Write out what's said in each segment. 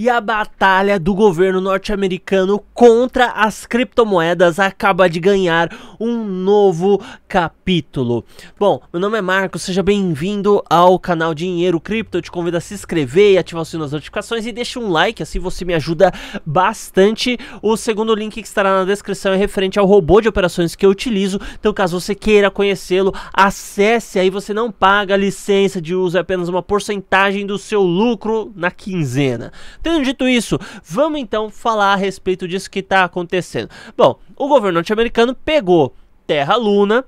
e a batalha do governo norte-americano contra as criptomoedas acaba de ganhar um novo capítulo. Bom, meu nome é Marco, seja bem-vindo ao canal Dinheiro Cripto. Eu te convido a se inscrever e ativar o sininho das notificações e deixa um like, assim você me ajuda bastante. O segundo link que estará na descrição é referente ao robô de operações que eu utilizo. Então, caso você queira conhecê-lo, acesse aí, você não paga licença de uso, é apenas uma porcentagem do seu lucro na quinzena. Tendo dito isso, vamos então falar a respeito disso que está acontecendo. Bom, o governo norte-americano pegou Terra Luna,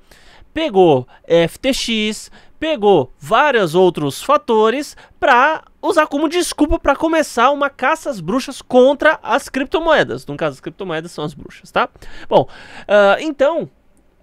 pegou é, FTX, pegou vários outros fatores para usar como desculpa para começar uma caça às bruxas contra as criptomoedas. No caso, as criptomoedas são as bruxas, tá? Bom, uh, então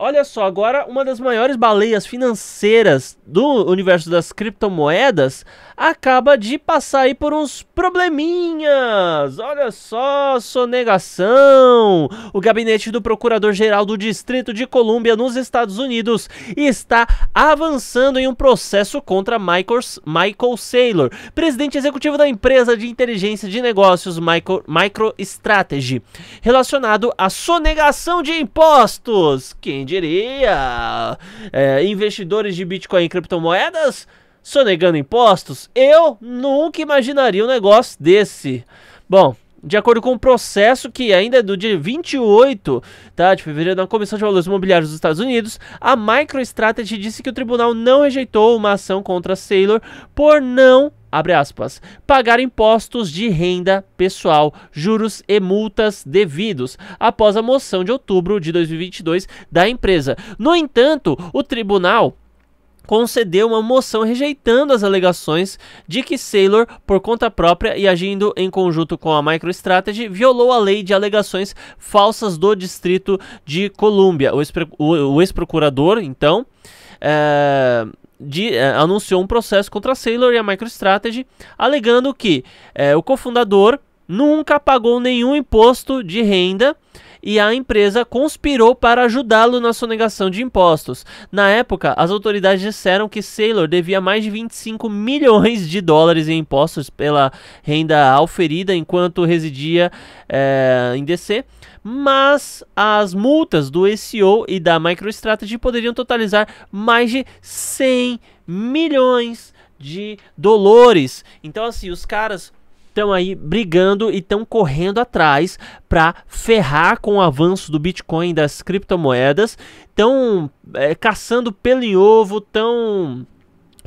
Olha só, agora uma das maiores baleias financeiras do universo das criptomoedas acaba de passar aí por uns probleminhas. Olha só, sonegação. O gabinete do Procurador-Geral do Distrito de Colômbia nos Estados Unidos está avançando em um processo contra Michael, Michael Saylor, presidente executivo da empresa de inteligência de negócios Micro, MicroStrategy, relacionado à sonegação de impostos. Quem diria? É, investidores de Bitcoin e criptomoedas sonegando impostos? Eu nunca imaginaria um negócio desse. Bom, de acordo com o um processo que ainda é do dia 28 tá, de fevereiro na Comissão de Valores Imobiliários dos Estados Unidos, a MicroStrategy disse que o tribunal não rejeitou uma ação contra a Saylor por não abre aspas, pagar impostos de renda pessoal, juros e multas devidos após a moção de outubro de 2022 da empresa. No entanto, o tribunal concedeu uma moção rejeitando as alegações de que Saylor, por conta própria e agindo em conjunto com a MicroStrategy, violou a lei de alegações falsas do Distrito de Colômbia. O ex-procurador, então, é de, eh, anunciou um processo contra a Sailor e a MicroStrategy, alegando que eh, o cofundador nunca pagou nenhum imposto de renda e a empresa conspirou para ajudá-lo na sonegação de impostos. Na época, as autoridades disseram que Saylor devia mais de 25 milhões de dólares em impostos pela renda auferida enquanto residia é, em DC, mas as multas do SEO e da MicroStrategy poderiam totalizar mais de 100 milhões de dólares. Então, assim, os caras estão aí brigando e estão correndo atrás para ferrar com o avanço do Bitcoin das criptomoedas, estão é, eh, caçando pelo em ovo, estão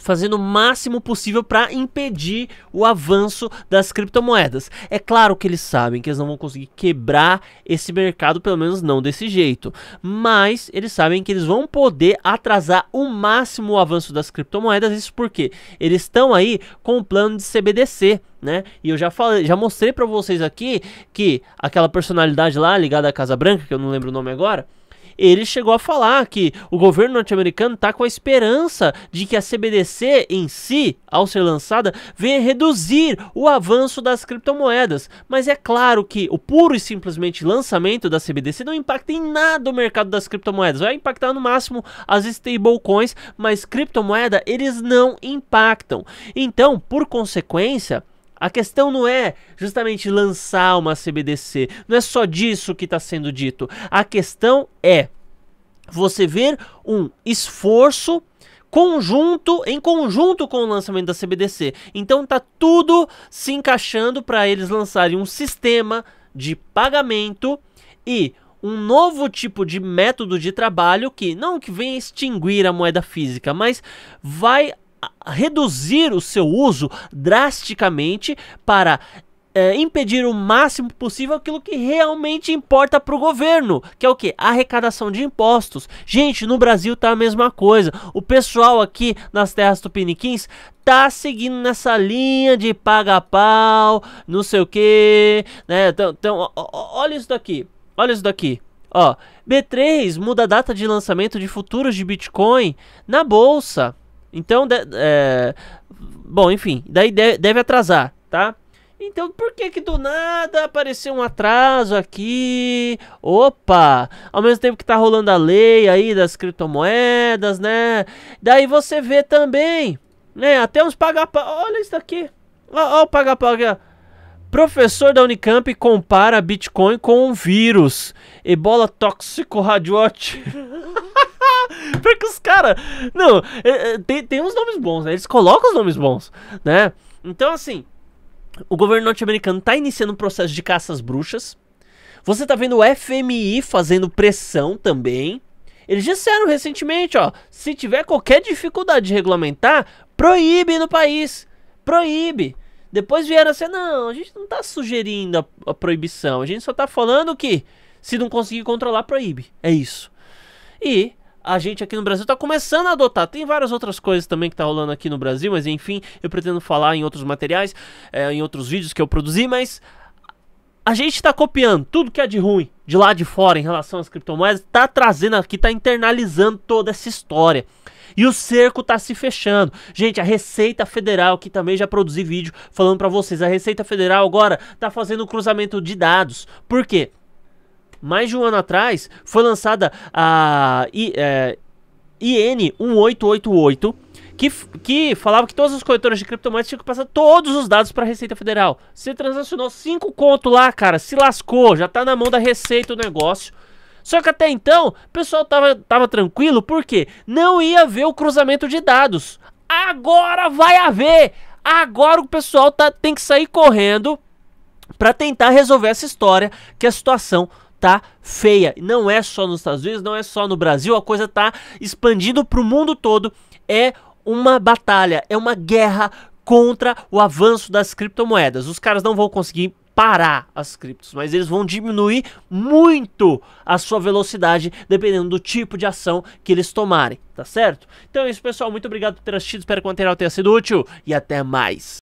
fazendo o máximo possível para impedir o avanço das criptomoedas. É claro que eles sabem que eles não vão conseguir quebrar esse mercado, pelo menos não desse jeito, mas eles sabem que eles vão poder atrasar o máximo o avanço das criptomoedas, isso porque eles estão aí com o plano de CBDC, né? E eu já falei, já mostrei para vocês aqui que aquela personalidade lá ligada à Casa Branca, que eu não lembro o nome agora, ele chegou a falar que o governo norte-americano está com a esperança de que a CBDC em si, ao ser lançada, venha reduzir o avanço das criptomoedas. Mas é claro que o puro e simplesmente lançamento da CBDC não impacta em nada o mercado das criptomoedas. Vai impactar no máximo as stablecoins, mas criptomoeda eles não impactam. Então, por consequência, a questão não é justamente lançar uma CBDC, não é só disso que está sendo dito. A questão é você ver um esforço conjunto, em conjunto com o lançamento da CBDC. Então tá tudo se encaixando para eles lançarem um sistema de pagamento e um novo tipo de método de trabalho que não que venha extinguir a moeda física, mas vai reduzir o seu uso drasticamente para é, impedir o máximo possível aquilo que realmente importa para o governo, que é o que? Arrecadação de impostos. Gente, no Brasil tá a mesma coisa. O pessoal aqui nas terras tupiniquins tá seguindo nessa linha de paga pau, não sei o que, né? Então, então olha isso daqui, olha isso daqui. Ó, B3 muda a data de lançamento de futuros de Bitcoin na bolsa. Então, de, é, bom, enfim, daí de, deve atrasar, tá? Então, por que que do nada apareceu um atraso aqui? Opa! Ao mesmo tempo que tá rolando a lei aí das criptomoedas, né? Daí você vê também, né? Até uns paga-pau. Olha isso aqui Olha o paga-pau aqui, ó. Professor da Unicamp compara Bitcoin com um vírus. Ebola tóxico radioativo. Porque os caras. Não, é, é, tem, tem uns nomes bons, né? Eles colocam os nomes bons, né? Então, assim. O governo norte-americano está iniciando um processo de caças bruxas. Você está vendo o FMI fazendo pressão também. Eles disseram recentemente, ó, se tiver qualquer dificuldade de regulamentar, proíbe no país. Proíbe. Depois vieram assim, não, a gente não está sugerindo a, a, proibição, a gente só está falando que se não conseguir controlar, proíbe. É isso. E a gente aqui no Brasil está começando a adotar. Tem várias outras coisas também que está rolando aqui no Brasil, mas enfim, eu pretendo falar em outros materiais, é, em outros vídeos que eu produzi, mas a gente está copiando tudo que é de ruim de lá de fora em relação às criptomoedas, está trazendo aqui, está internalizando toda essa história. E o cerco está se fechando. Gente, a Receita Federal, que também já produzi vídeo falando para vocês, a Receita Federal agora está fazendo cruzamento de dados. Por quê? mais de um ano atrás, foi lançada a é, IN 1888, que, que falava que todas as coletoras de criptomoedas tinham que passar todos os dados para a Receita Federal. Você transacionou 5 conto lá, cara, se lascou, já tá na mão da Receita o negócio. Só que até então, o pessoal tava, tava tranquilo, porque não ia haver o cruzamento de dados. Agora vai haver! Agora o pessoal tá, tem que sair correndo para tentar resolver essa história, que é a situação tá feia. Não é só nos Estados Unidos, não é só no Brasil, a coisa tá expandindo para o mundo todo. É uma batalha, é uma guerra contra o avanço das criptomoedas. Os caras não vão conseguir parar as criptos, mas eles vão diminuir muito a sua velocidade dependendo do tipo de ação que eles tomarem, tá certo? Então é isso, pessoal. Muito obrigado por ter assistido. Espero que o material tenha sido útil e até mais.